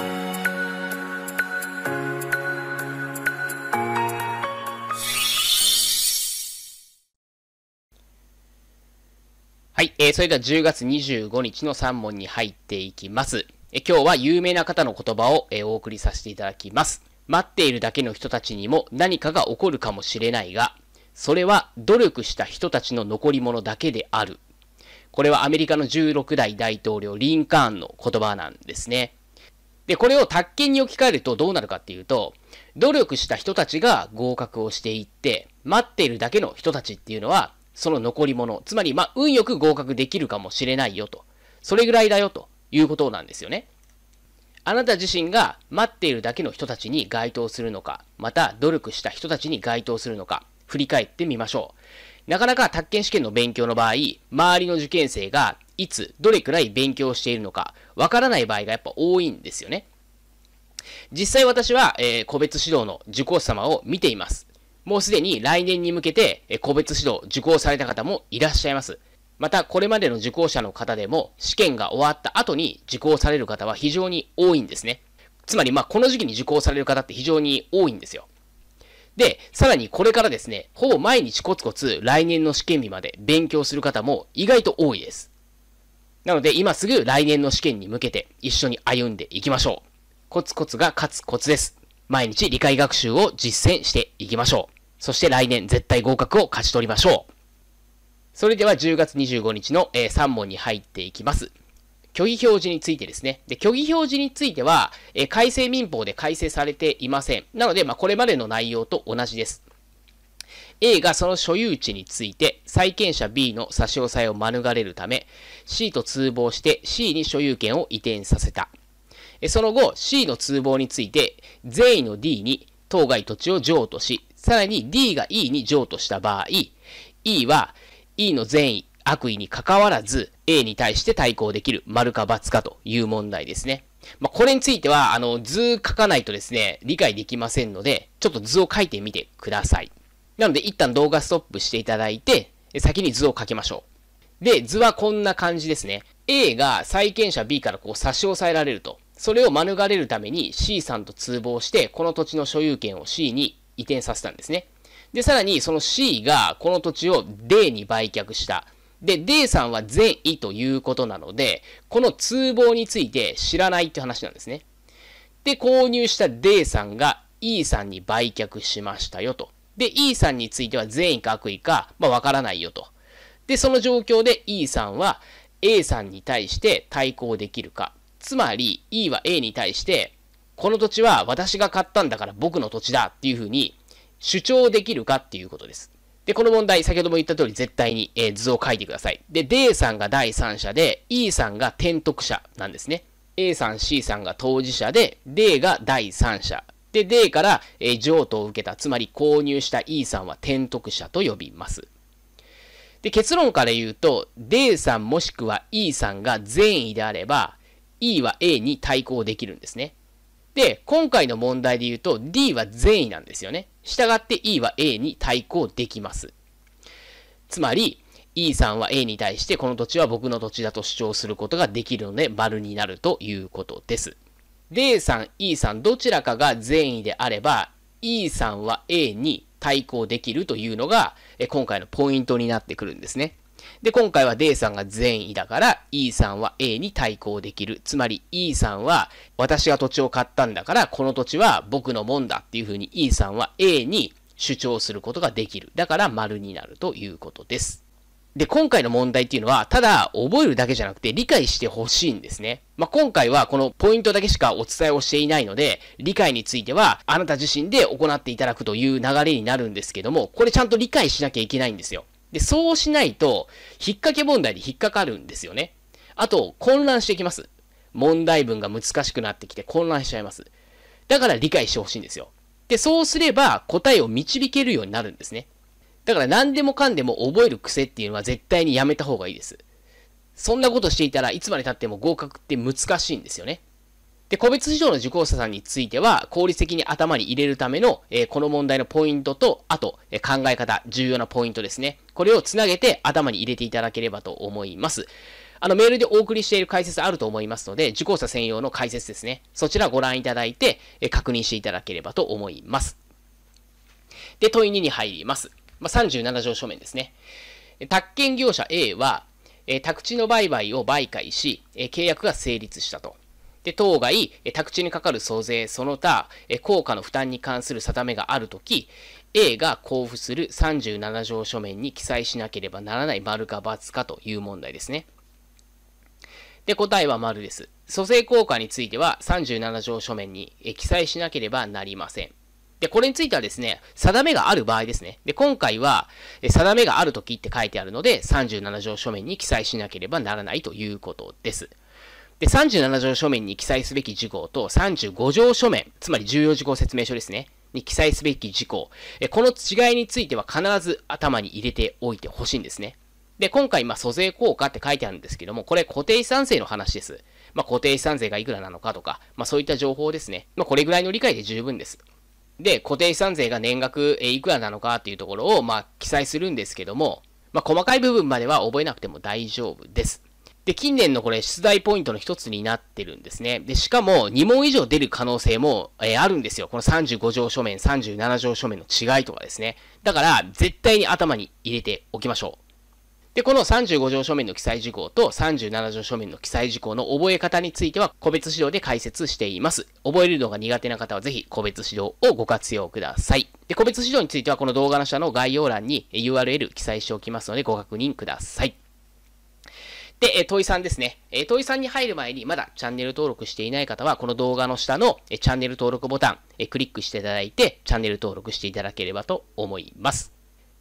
はい、えー、それでは10月25日の3問に入っていきます。え今日は有名な方の言葉を、えお送りさせていただきます。待っているだけの人たちにも何かが起こるかもしれないが、それは努力した人たちの残り物だけである。これはアメリカの16代大統領リンカーンの言葉なんですね。で、これを宅建に置き換えるとどうなるかっていうと、努力した人たちが合格をしていって、待っているだけの人たちっていうのは、その残り物、つまり、まあ、運よく合格できるかもしれないよと。それぐらいだよということなんですよね。あなた自身が待っているだけの人たちに該当するのか、また努力した人たちに該当するのか、振り返ってみましょう。なかなか宅建試験の勉強の場合、周りの受験生がいつ、どれくらい勉強しているのか、わからない場合がやっぱ多いんですよね。実際私は、えー、個別指導の受講者様を見ています。もうすでに来年に向けて、えー、個別指導受講された方もいらっしゃいます。また、これまでの受講者の方でも、試験が終わった後に受講される方は非常に多いんですね。つまり、まあ、この時期に受講される方って非常に多いんですよ。で、さらにこれからですね、ほぼ毎日コツコツ来年の試験日まで勉強する方も意外と多いです。なので、今すぐ来年の試験に向けて一緒に歩んでいきましょう。コツコツが勝つコツです。毎日理解学習を実践していきましょう。そして来年絶対合格を勝ち取りましょう。それでは10月25日の、え3問に入っていきます。虚偽表示についてですね。で、虚偽表示については、え改正民法で改正されていません。なので、まあ、これまでの内容と同じです。A がその所有地について債権者 B の差し押さえを免れるため C と通報して C に所有権を移転させた。その後 C の通報について善意の D に当該土地を譲渡し、さらに D が E に譲渡した場合、E は E の善意、悪意に関わらず A に対して対抗できる丸か×かという問題ですね。まあ、これについては、あの、図書かないとですね、理解できませんので、ちょっと図を書いてみてください。なので一旦動画ストップしていただいて、先に図を書きましょう。で、図はこんな感じですね。A が債権者 B からこう差し押さえられると。それを免れるために C さんと通報して、この土地の所有権を C に移転させたんですね。で、さらにその C がこの土地を D に売却した。で、D さんは善意ということなので、この通報について知らないって話なんですね。で、購入した D さんが E さんに売却しましたよと。で、E さんについては善意か悪意か、まあ、わからないよと。で、その状況で E さんは A さんに対して対抗できるか。つまり、E は A に対して、この土地は私が買ったんだから僕の土地だっていうふうに主張できるかっていうことです。で、この問題、先ほども言った通り絶対に、えー、図を書いてください。で、D さんが第三者で、E さんが転得者なんですね。A さん、C さんが当事者で、D が第三者。で、D から、えー、譲渡を受けた、つまり購入した E さんは転得者と呼びます。で、結論から言うと、D さんもしくは E さんが善意であれば、E は A に対抗できるんですね。で、今回の問題で言うと D は善意なんですよね。従って E は A に対抗できます。つまり、E さんは A に対してこの土地は僕の土地だと主張することができるので、丸になるということです。D さん、E さん、どちらかが善意であれば、E さんは A に対抗できるというのが、え今回のポイントになってくるんですね。で、今回は D さんが善意だから E さんは A に対抗できる。つまり E さんは私が土地を買ったんだからこの土地は僕のもんだっていうふうに E さんは A に主張することができる。だから丸になるということです。で、今回の問題っていうのは、ただ覚えるだけじゃなくて理解してほしいんですね。まあ、今回はこのポイントだけしかお伝えをしていないので、理解についてはあなた自身で行っていただくという流れになるんですけども、これちゃんと理解しなきゃいけないんですよ。で、そうしないと、引っ掛け問題に引っかかるんですよね。あと、混乱してきます。問題文が難しくなってきて混乱しちゃいます。だから理解してほしいんですよ。で、そうすれば答えを導けるようになるんですね。だから何でもかんでも覚える癖っていうのは絶対にやめた方がいいです。そんなことしていたらいつまで経っても合格って難しいんですよね。で、個別市場の受講者さんについては、効率的に頭に入れるための、えー、この問題のポイントと、あと、えー、考え方、重要なポイントですね。これをつなげて頭に入れていただければと思います。あの、メールでお送りしている解説あると思いますので、受講者専用の解説ですね。そちらご覧いただいて、えー、確認していただければと思います。で、問い2に入ります。まあ、37条書面ですね。宅建業者 A は、え宅地の売買を売買し、え契約が成立したと。で、当該、え宅地にかかる租税、その他、え効果の負担に関する定めがあるとき、A が交付する37条書面に記載しなければならない丸か×かという問題ですね。で、答えは丸です。租税効果については37条書面に記載しなければなりません。で、これについてはですね、定めがある場合ですね。で、今回は、定めがある時って書いてあるので、37条書面に記載しなければならないということです。で、37条書面に記載すべき事項と35条書面、つまり重要事項説明書ですね。に記載すべき事項。この違いについては必ず頭に入れておいてほしいんですね。で、今回、まあ、租税効果って書いてあるんですけども、これ固定資産税の話です。まあ、固定資産税がいくらなのかとか、まあ、そういった情報ですね。まあ、これぐらいの理解で十分です。で、固定資産税が年額いくらなのかっていうところを、まあ、記載するんですけども、まあ、細かい部分までは覚えなくても大丈夫です。で、近年のこれ、出題ポイントの一つになってるんですね。で、しかも、2問以上出る可能性も、えー、あるんですよ。この35条書面、37条書面の違いとかですね。だから、絶対に頭に入れておきましょう。で、この35条書面の記載事項と37条書面の記載事項の覚え方については個別指導で解説しています。覚えるのが苦手な方はぜひ個別指導をご活用ください。で、個別指導についてはこの動画の下の概要欄に URL 記載しておきますのでご確認ください。で、え、問いさんですね。え、問いさんに入る前にまだチャンネル登録していない方は、この動画の下のえチャンネル登録ボタン、え、クリックしていただいて、チャンネル登録していただければと思います。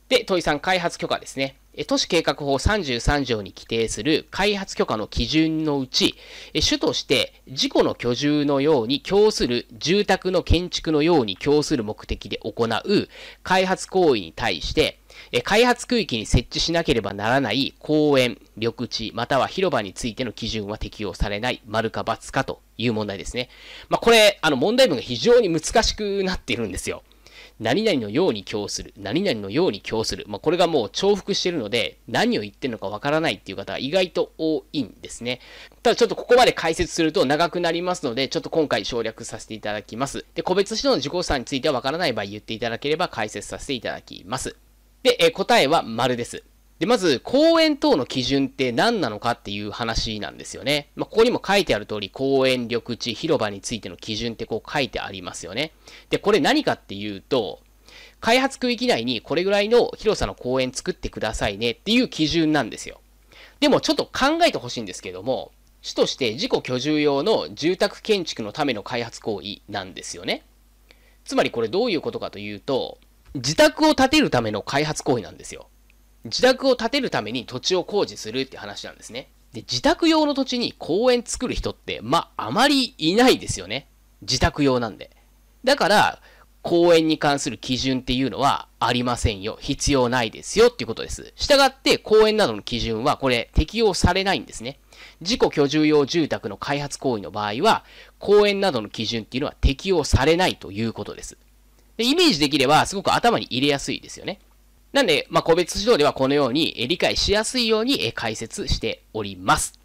で、問いさん開発許可ですね。都市計画法33条に規定する開発許可の基準のうち、主として事故の居住のように供する住宅の建築のように供する目的で行う開発行為に対して、開発区域に設置しなければならない公園、緑地、または広場についての基準は適用されない丸か×かという問題ですね。まあ、これ、あの問題文が非常に難しくなっているんですよ。何々のように供する、何々のように供する。まあ、これがもう重複してるので、何を言ってるのかわからないっていう方は意外と多いんですね。ただちょっとここまで解説すると長くなりますので、ちょっと今回省略させていただきます。で、個別指導の自己差についてはわからない場合言っていただければ解説させていただきます。で、え答えは丸です。で、まず、公園等の基準って何なのかっていう話なんですよね。まあ、ここにも書いてある通り、公園、緑地、広場についての基準ってこう書いてありますよね。で、これ何かっていうと、開発区域内にこれぐらいの広さの公園作ってくださいねっていう基準なんですよ。でもちょっと考えてほしいんですけども、主として自己居住用の住宅建築のための開発行為なんですよね。つまりこれどういうことかというと、自宅を建てるための開発行為なんですよ。自宅を建てるために土地を工事するって話なんですね。で、自宅用の土地に公園作る人って、まあ、あまりいないですよね。自宅用なんで。だから、公園に関する基準っていうのはありませんよ。必要ないですよっていうことです。従って、公園などの基準はこれ適用されないんですね。自己居住用住宅の開発行為の場合は、公園などの基準っていうのは適用されないということです。でイメージできればすごく頭に入れやすいですよね。なんで、まあ、個別指導ではこのように理解しやすいように解説しております。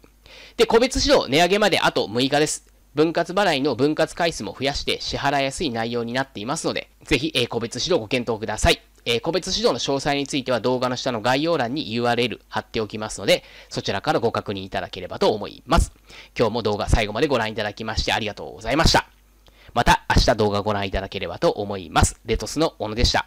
で、個別指導値上げまであと6日です。分割払いの分割回数も増やして支払いやすい内容になっていますので、ぜひ、え個別指導ご検討ください。え個別指導の詳細については動画の下の概要欄に URL 貼っておきますので、そちらからご確認いただければと思います。今日も動画最後までご覧いただきましてありがとうございました。また明日動画ご覧いただければと思います。レトスの小野でした。